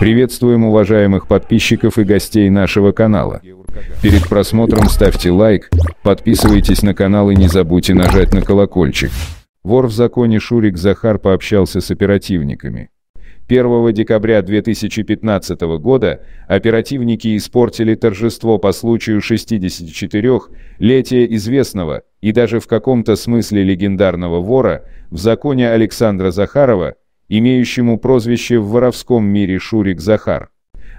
Приветствуем уважаемых подписчиков и гостей нашего канала. Перед просмотром ставьте лайк, подписывайтесь на канал и не забудьте нажать на колокольчик. Вор в законе Шурик Захар пообщался с оперативниками. 1 декабря 2015 года оперативники испортили торжество по случаю 64-летия известного и даже в каком-то смысле легендарного вора в законе Александра Захарова, имеющему прозвище в воровском мире Шурик Захар.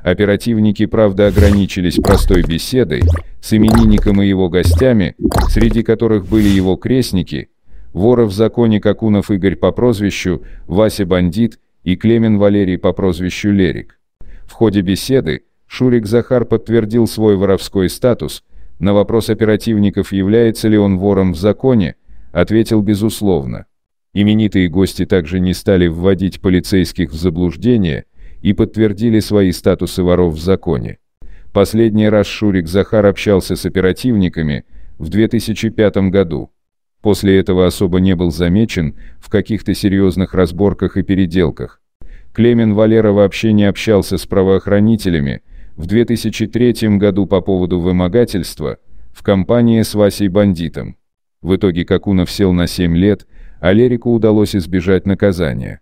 Оперативники, правда, ограничились простой беседой с именинником и его гостями, среди которых были его крестники, воров в законе Какунов Игорь по прозвищу Вася Бандит и Клемен Валерий по прозвищу Лерик. В ходе беседы Шурик Захар подтвердил свой воровской статус, на вопрос оперативников, является ли он вором в законе, ответил безусловно. Именитые гости также не стали вводить полицейских в заблуждение и подтвердили свои статусы воров в законе. Последний раз Шурик Захар общался с оперативниками в 2005 году. После этого особо не был замечен в каких-то серьезных разборках и переделках. Клемен Валера вообще не общался с правоохранителями в 2003 году по поводу вымогательства в компании с Васей Бандитом. В итоге Какунов сел на 7 лет – Алерику удалось избежать наказания.